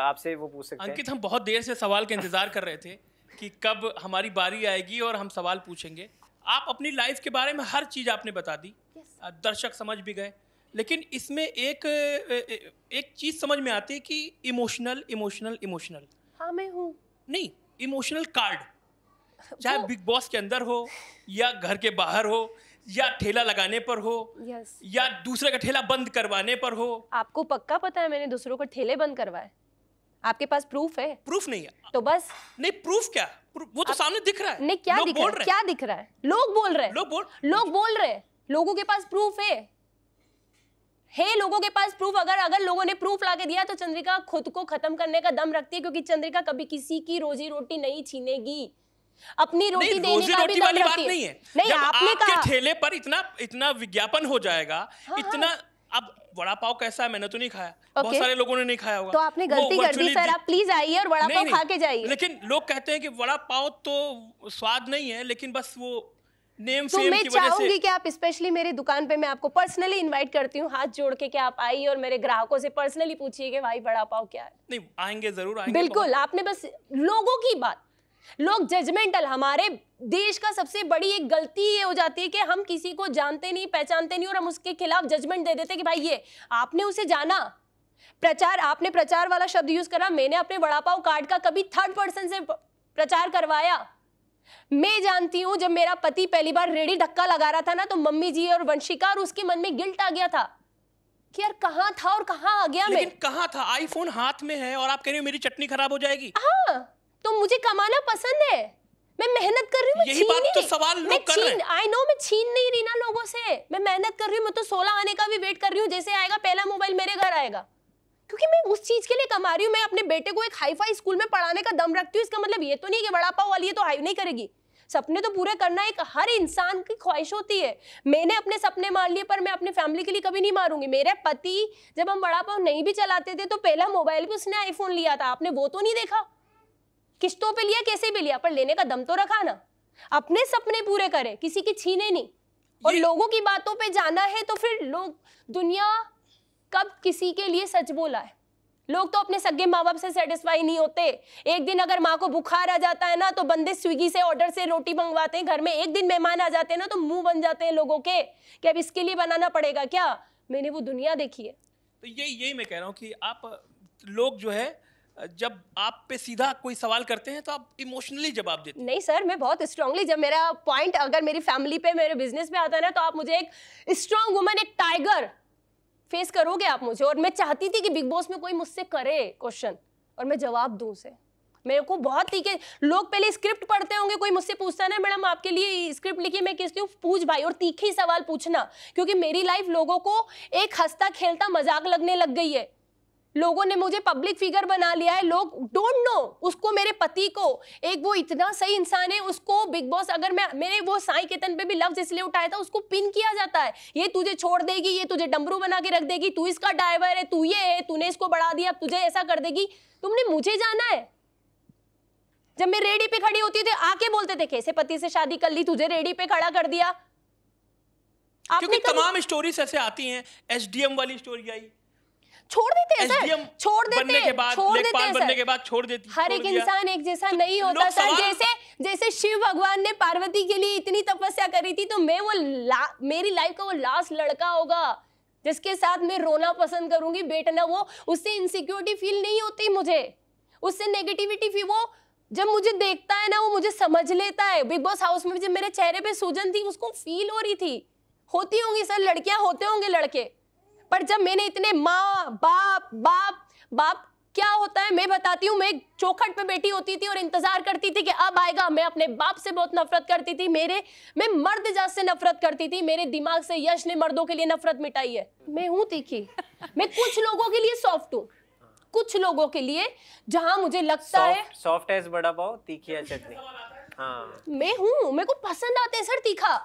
आपसे वो पूछ सकते हैं अंकित हम बहुत देर से सवाल का इंतजार कर रहे थे कि कब हमारी बारी आएगी और हम सवाल पूछेंगे आप अपनी लाइफ के बारे में हर चीज़ आपने बता दी yes. दर्शक समझ भी गए लेकिन इसमें एक एक चीज़ समझ में आती है कि इमोशनल इमोशनल इमोशनल हाँ मैं हूँ नहीं इमोशनल कार्ड चाहे बिग बॉस के अंदर हो या घर के बाहर हो या ठेला लगाने पर हो yes. या दूसरे का ठेला बंद करवाने पर हो आपको पक्का पता है मैंने दूसरों को ठेले बंद करवाए आपके पास प्रूफ है प्रूफ नहीं है तो बस नहीं प्रूफ क्या वो तो सामने दिख रहा है नहीं क्या दिख रहा है क्या दिख रहा है लोग बोल रहे हैं लोग बोल लोग बोल रहे लोगों के पास प्रूफ है हे hey, लोगों के पास प्रूफ अगर अगर लोगों ने प्रूफ लाके दिया तो चंद्रिका खुद को खत्म करने का दम रखती है क्योंकि चंद्रिका कभी किसी की रोजी रोटी नहीं छीनेगी अपनी रोटी नहीं, देने रोजी का रोटी वाली बात नहीं है नहीं आपने कहा ठेले पर इतना इतना विज्ञापन हो जाएगा हाँ, हाँ। इतना हाँ। अब वड़ा पाव कैसा है मैंने तो नहीं खाया okay. बहुत सारे लोगों ने नहीं खाया होगा तो आपने गलती कर दी सर आप प्लीज आइए और वड़ा पाव खा के जाइए लेकिन लोग कहते हैं कि वड़ा पाव तो स्वाद नहीं है लेकिन बस वो नेम तो मैं चाहूंगी कि आप स्पेशली मेरी दुकान पे मैं आपको पर्सनली इनवाइट करती हूँ हाथ जोड़ के कि आप आई और मेरे ग्राहकों से पर्सनली पूछिए कि भाई बड़ा पाव क्या है नहीं आएंगे जरूर आएंगे बिल्कुल आपने बस लोगों की बात लोग जजमेंटल हमारे देश का सबसे बड़ी एक गलती ये हो जाती है कि हम किसी को जानते नहीं पहचानते नहीं और हम उसके खिलाफ जजमेंट दे देते कि भाई ये आपने उसे जाना प्रचार आपने प्रचार वाला शब्द यूज करा मैंने अपने वड़ा पाव कार्ड का कभी थर्ड पर्सन से प्रचार करवाया मैं जानती हूं जब मेरा पति पहली बार रेडी धक्का लगा रहा था ना तो मम्मी जी और वंशिका और उसके मन में गिल्ट आ गया था कि यार कहा था और कहा आ गया लेकिन मैं कहा था आईफोन हाथ में है और आप कह रहे हो मेरी चटनी खराब हो जाएगी हाँ तो मुझे कमाना पसंद है मैं मेहनत कर रही हूँ यही बात तो सवाल मैं कर छीन आई नो मैं छीन नहीं रही ना लोगों से मैं मेहनत कर रही हूँ मैं तो सोलह आने का भी वेट कर रही हूँ जैसे आएगा पहला मोबाइल मेरे घर आएगा क्योंकि मैं उस चीज के लिए कमा रही हूँ मैं अपने बेटे को एक हाईफाई स्कूल में पढ़ाने का दम रखती हूँ इसका मतलब ये तो नहीं कि बड़ा पाव वाली है तो हाई नहीं करेगी सपने तो पूरे करना एक हर इंसान की ख्वाहिश होती है मैंने अपने सपने मार लिए पर मैं अपने फैमिली के लिए कभी नहीं मारूंगी मेरे पति जब हम बड़ा पाव नहीं भी चलाते थे तो पहला मोबाइल भी उसने आईफोन लिया था आपने वो तो नहीं देखा किस्तों पे लिया कैसे भी लिया पर लेने का दम तो रखा ना अपने सपने पूरे करे किसी की छीने नहीं और लोगों की बातों पे जाना है तो फिर लोग दुनिया कब किसी के लिए सच बोला है लोग तो अपने सगे माँ बाप से सेटिस्फाई नहीं होते एक दिन अगर माँ को बुखार आ जाता है ना तो बंदे स्विगी से ऑर्डर से रोटी मंगवाते हैं घर में एक दिन मेहमान आ जाते हैं ना तो मुंह बन जाते हैं लोगों के कि अब इसके लिए बनाना पड़ेगा क्या मैंने वो दुनिया देखी है तो यही यही मैं कह रहा हूँ कि आप लोग जो है जब आप पे सीधा कोई सवाल करते हैं तो आप इमोशनली जवाब देते हैं नहीं सर मैं बहुत स्ट्रांगली जब मेरा पॉइंट अगर मेरी फैमिली पे मेरे बिजनेस पे आता है ना तो आप मुझे एक स्ट्रांग वुमन एक टाइगर फेस करोगे आप मुझे और मैं चाहती थी कि बिग बॉस में कोई मुझसे करे क्वेश्चन और मैं जवाब दूँ उसे मेरे को बहुत तीखे लोग पहले स्क्रिप्ट पढ़ते होंगे कोई मुझसे पूछता ना मैडम आपके लिए स्क्रिप्ट लिखी मैं किसती हूँ पूछ भाई और तीखी सवाल पूछना क्योंकि मेरी लाइफ लोगों को एक हंसता खेलता मजाक लगने लग गई है लोगों ने मुझे पब्लिक फिगर बना लिया है लोग डोंट नो उसको मेरे पति को एक वो इतना सही इंसान है उसको बिग बॉस अगर मैं मेरे वो साई केतन पे भी लफ्ज इसलिए उठाया था उसको पिन किया जाता है ये तुझे छोड़ देगी ये तुझे डमरू बना के रख देगी तू इसका ड्राइवर है तू ये है तूने इसको बढ़ा दिया तुझे ऐसा कर देगी तुमने मुझे जाना है जब मैं रेडी पे खड़ी होती थी आके बोलते थे कैसे पति से शादी कर ली तुझे रेडी पे खड़ा कर दिया क्योंकि तमाम स्टोरीज ऐसे आती हैं एसडीएम वाली स्टोरी आई छोड़ देते हैं सर छोड़ देते हैं छोड़ देते हैं बनने के बाद छोड़ देती हर एक इंसान एक जैसा तो नहीं होता सर जैसे जैसे शिव भगवान ने पार्वती के लिए इतनी तपस्या करी थी तो मैं वो मेरी लाइफ का वो लास्ट लड़का होगा जिसके साथ मैं रोना पसंद करूंगी बेटना वो उससे इनसिक्योरिटी फील नहीं होती मुझे उससे नेगेटिविटी फील वो जब मुझे देखता है ना वो मुझे समझ लेता है बिग बॉस हाउस में जब मेरे चेहरे पे सूजन थी उसको फील हो रही थी होती होंगी सर लड़कियां होते होंगे लड़के पर जब मैंने इतने माँ बाप बाप बाप क्या होता है मैं बताती हूँ मैं चौखट पे बैठी होती थी और इंतजार करती थी कि अब आएगा मैं अपने बाप से बहुत नफरत करती थी मेरे मैं मर्द जात से नफरत करती थी मेरे दिमाग से यश ने मर्दों के लिए नफरत मिटाई है मैं हूँ तीखी मैं कुछ लोगों के लिए सॉफ्ट हूँ कुछ लोगों के लिए जहाँ मुझे लगता है सॉफ्ट एज बड़ा पाव तीखी चटनी हाँ मैं हूँ मेरे को पसंद आते हैं सर तीखा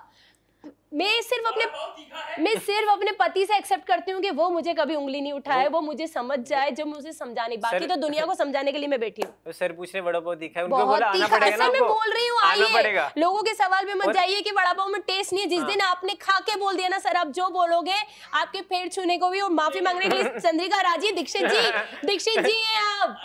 मैं सिर्फ अपने मैं सिर्फ अपने पति से एक्सेप्ट करती हूँ कि वो मुझे कभी उंगली नहीं उठाए वो मुझे समझ जाए जब मुझे समझाने बाकी तो दुनिया को समझाने के लिए मैं बैठी हूँ तो सर पूछ रहे वड़ा पाव दिखा है बहुत तीखा ऐसा मैं बोल रही हूँ आइए लोगों के सवाल में मत जाइए कि वड़ा पाव में टेस्ट नहीं है जिस हाँ। दिन आपने खा के बोल दिया ना सर आप जो बोलोगे आपके पेड़ छूने को भी और माफी मांगने के लिए चंद्रिका राजी दीक्षित जी दीक्षित जी है आप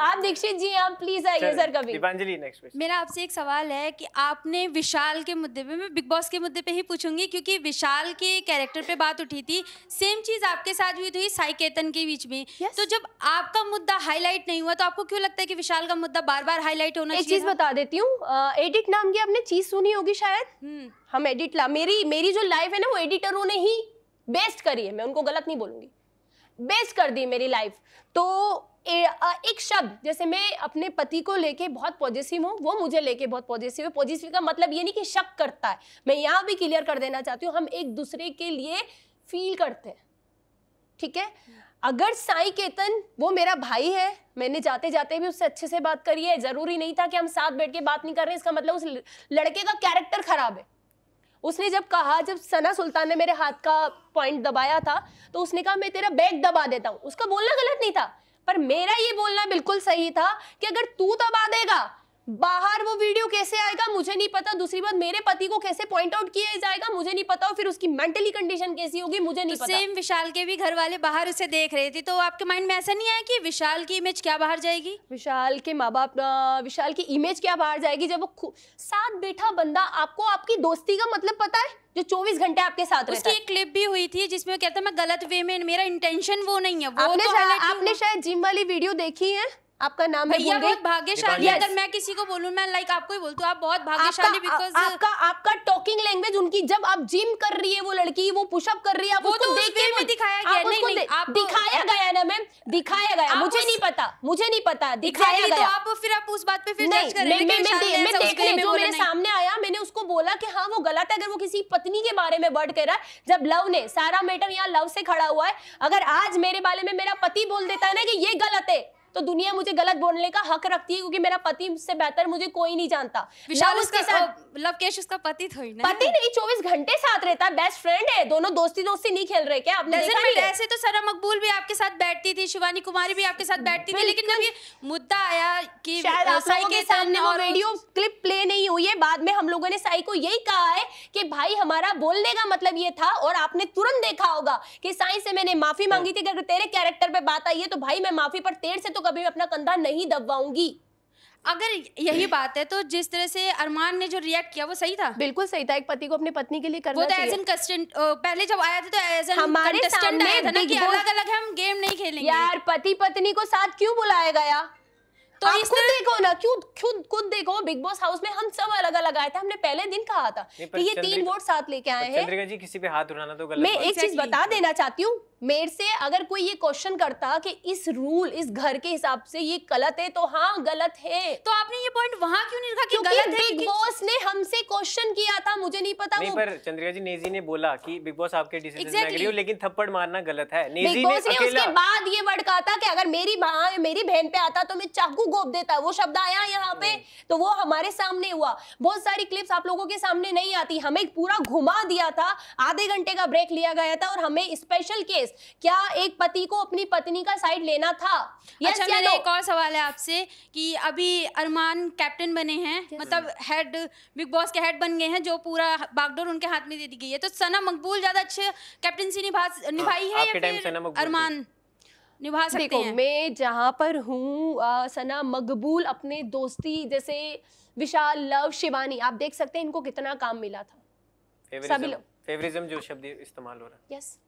आप दीक्षित जी आप प्लीज आइए सर कभी दीपांजलि नेक्स्ट क्वेश्चन मेरा आपसे एक सवाल है कि आपने विशाल के मुद्दे पे मैं बिग बॉस के मुद्दे पे ही पूछूंगी क्योंकि विशाल के कैरेक्टर पे बात उठी थी सेम चीज आपके साथ हुई थी साई केतन के बीच में yes. तो जब आपका मुद्दा हाईलाइट नहीं हुआ तो आपको क्यों लगता है कि विशाल का मुद्दा बार बार हाईलाइट होना चाहिए चीज बता देती हूँ एडिट नाम की आपने चीज सुनी होगी शायद हम्म। हम एडिट मेरी मेरी जो लाइफ है ना वो एडिटरों ने ही बेस्ट करी है मैं उनको गलत नहीं बोलूंगी बेस कर दी मेरी लाइफ तो ए, आ, एक शब्द जैसे मैं अपने पति को लेके बहुत पॉजिटिव हूँ वो मुझे लेके बहुत पॉजिटिव है पॉजिटिव का मतलब ये नहीं कि शक करता है मैं यहाँ भी क्लियर कर देना चाहती हूँ हम एक दूसरे के लिए फील करते हैं ठीक है अगर साई केतन वो मेरा भाई है मैंने जाते जाते भी उससे अच्छे से बात करी है जरूरी नहीं था कि हम साथ बैठ के बात नहीं कर रहे इसका मतलब उस लड़के का कैरेक्टर खराब है उसने जब कहा जब सना सुल्तान ने मेरे हाथ का पॉइंट दबाया था तो उसने कहा मैं तेरा बैग दबा देता हूँ उसका बोलना गलत नहीं था पर मेरा ये बोलना बिल्कुल सही था कि अगर तू दबा देगा बाहर वो वीडियो कैसे आएगा मुझे नहीं पता दूसरी बात मेरे पति को कैसे पॉइंट आउट किया जाएगा मुझे नहीं पता और फिर उसकी मेंटली कंडीशन कैसी होगी मुझे नहीं तो पता सेम विशाल के भी घर वाले बाहर उसे देख रहे थे तो आपके माइंड में ऐसा नहीं आया कि विशाल की इमेज क्या बाहर जाएगी विशाल के माँ बाप विशाल की इमेज क्या बाहर जाएगी जब वो साथ बैठा बंदा आपको आपकी दोस्ती का मतलब पता है जो 24 घंटे आपके साथ उसकी एक क्लिप भी हुई थी जिसमें कहता मैं गलत वे में मेरा इंटेंशन वो नहीं है वो आपने, तो शायद, आपने शायद जिम वाली वीडियो देखी है आपका नाम भैया बहुत भाग्यशाली अगर मैं किसी को बोलूं मैं लाइक आपको ही बोलती हूँ आप बहुत भाग्यशाली बिकॉज आपका आपका टॉकिंग लैंग्वेज उनकी जब आप जिम कर रही है वो लड़की वो पुशअप कर रही है आप वो उसको तो देख के भी दिखाया गया नहीं नहीं आप दिखाया गया ना मैम दिखाया गया मुझे नहीं पता मुझे नहीं पता दिखाया तो गया तो आप फिर आप उस बात पे फिर जज कर रहे हैं जो मेरे सामने आया मैंने उसको बोला कि हाँ वो गलत है अगर वो किसी पत्नी के बारे में वर्ड कह रहा है जब लव ने सारा मैटर यहाँ लव से खड़ा हुआ है अगर आज मेरे बारे में मेरा पति बोल देता है ना कि ये गलत है तो दुनिया मुझे गलत बोलने का हक रखती है क्योंकि मेरा पति से बेहतर मुझे कोई नहीं जानता विशाल उसके साथ लवकेश उसका पति थोड़ी ना पति नहीं चौबीस घंटे साथ रहता है बेस्ट फ्रेंड है दोनों दोस्ती दोस्ती नहीं खेल रहे क्या आपने ऐसे तो सरा मकबूल भी आपके साथ बैठती थी शिवानी कुमारी भी आपके साथ बैठती थी लेकिन जब ये मुद्दा आया कि साई के सामने और वीडियो क्लिप प्ले नहीं हुई है बाद में हम लोगों ने साई को यही कहा है कि भाई हमारा बोलने का मतलब ये था और आपने तुरंत देखा होगा कि साई से मैंने माफी हाँ। मांगी थी अगर तेरे कैरेक्टर पे बात आई है तो भाई मैं माफी पर तेर से तो कभी अपना कंधा नहीं दबवाऊंगी अगर यही बात है तो जिस तरह से अरमान ने जो रिएक्ट किया वो सही था बिल्कुल सही था एक पति को अपनी पत्नी के लिए करना वो तो एज एन कंस्टेंट पहले जब आया था तो एज एन हमारे सामने आया था ना कि अलग अलग हम गेम नहीं खेलेंगे यार पति पत्नी को साथ क्यों बुलाया गया तो आप खुद देखो ना क्यों खुद खुद देखो बिग बॉस हाउस में हम सब अलग अलग आए थे हमने पहले दिन कहा था कि ये तीन वोट साथ लेके आए हैं चंद्रिका जी किसी पे हाथ उठाना तो गलत मैं एक चीज बता देना चाहती हूँ मेरे से अगर कोई ये क्वेश्चन करता कि इस रूल इस घर के हिसाब से ये गलत है तो हाँ गलत है तो आपने ये पॉइंट वहाँ क्यों नहीं रखा कि गलत है बिग बॉस ने हमसे क्वेश्चन किया था मुझे नहीं पता नहीं, वो पर चंद्रिका जी नेजी ने बोला कि बिग बॉस आपके डिसीजन exactly. में लेकिन थप्पड़ मारना गलत है नेजी ने, ने उसके बाद ये वर्ड कहा था कि अगर मेरी माँ मेरी बहन पे आता तो मैं चाकू गोप देता वो शब्द आया यहाँ पे तो वो हमारे सामने हुआ बहुत सारी क्लिप्स आप लोगों के सामने नहीं आती हमें पूरा घुमा दिया था आधे घंटे का ब्रेक लिया गया था और हमें स्पेशल केस क्या एक पति को अपनी पत्नी का साइड लेना था yes, अच्छा मेरा एक और सवाल है आपसे कि अभी अरमान कैप्टन बने हैं yes. मतलब हेड बिग बॉस के हेड बन गए हैं जो पूरा बागडोर उनके हाथ में दे दी गई है तो सना मकबूल ज्यादा अच्छे कैप्टनसी निभा हाँ, निभाई है अरमान निभा सकते देखो, हैं मैं जहाँ पर हूँ सना मकबूल अपने दोस्ती जैसे विशाल लव शिवानी आप देख सकते हैं इनको कितना काम मिला था सभी लोग फेवरिज्म जो शब्द इस्तेमाल हो रहा है यस yes.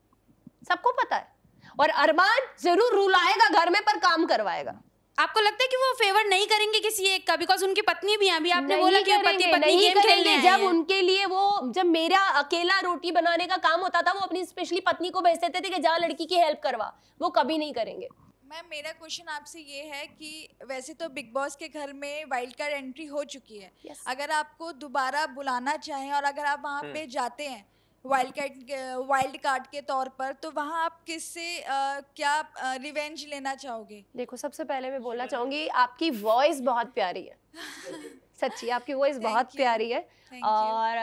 सबको पता है और अरमान जरूर रूल आएगा घर में पर काम करवाएगा आपको लगता है कि वो फेवर नहीं करेंगे किसी एक का बिकॉज उनकी पत्नी भी अभी आपने बोला कि पति पत्नी गेम खेलने जब उनके लिए वो जब मेरा अकेला रोटी बनाने का काम होता था वो अपनी स्पेशली पत्नी को भेज देते थे कि जा लड़की की हेल्प करवा वो कभी नहीं करेंगे मैम मेरा क्वेश्चन आपसे ये है कि वैसे तो बिग बॉस के घर में वाइल्ड कार्ड एंट्री हो चुकी है yes. अगर आपको दोबारा बुलाना चाहें और अगर आप वहाँ हम्म। पे जाते हैं वाइल्ड कार्ड वाइल्ड कार्ड के तौर पर तो वहाँ आप किससे क्या रिवेंज लेना चाहोगे देखो सबसे पहले मैं बोलना चाहूँगी आपकी वॉइस बहुत प्यारी है सच्ची आपकी वॉइस बहुत you. प्यारी है और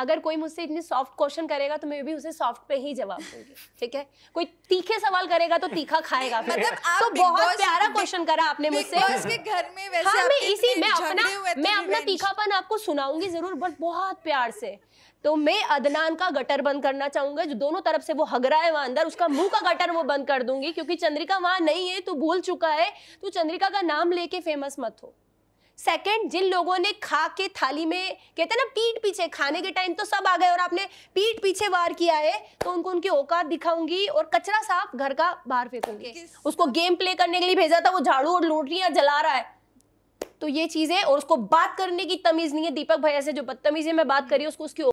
अगर कोई मुझसे इतनी सॉफ्ट क्वेश्चन करेगा तो मैं भी उसे सॉफ्ट पे ही जवाब दूंगी ठीक है कोई तीखे सवाल करेगा तो तीखा खाएगा मतलब आप तो बहुत प्यारा क्वेश्चन करा आपने मुझसे घर में वैसे हाँ, मैं इसी मैं अपना मैं अपना तीखापन आपको सुनाऊंगी जरूर बट बहुत प्यार से तो मैं अदनान का गटर बंद करना चाहूंगा जो दोनों तरफ से वो हग रहा है वहां अंदर उसका मुंह का गटर वो बंद कर दूंगी क्योंकि चंद्रिका वहां नहीं है तू भूल चुका है तू चंद्रिका का नाम लेके फेमस मत हो सेकेंड जिन लोगों ने खा के थाली में कहते हैं ना पीठ पीछे खाने के टाइम तो सब आ गए और आपने पीठ पीछे वार किया है तो उनको उनकी औकात दिखाऊंगी और कचरा साफ घर का बाहर फेंकूंगी उसको गेम प्ले करने के लिए भेजा था वो झाड़ू और लोटियां जला रहा है तो ये चीज़ है और उसको बात करने की तमीज़ नहीं है दीपक भैया से जो बदतमीजी मैं बात करी उसको उसकी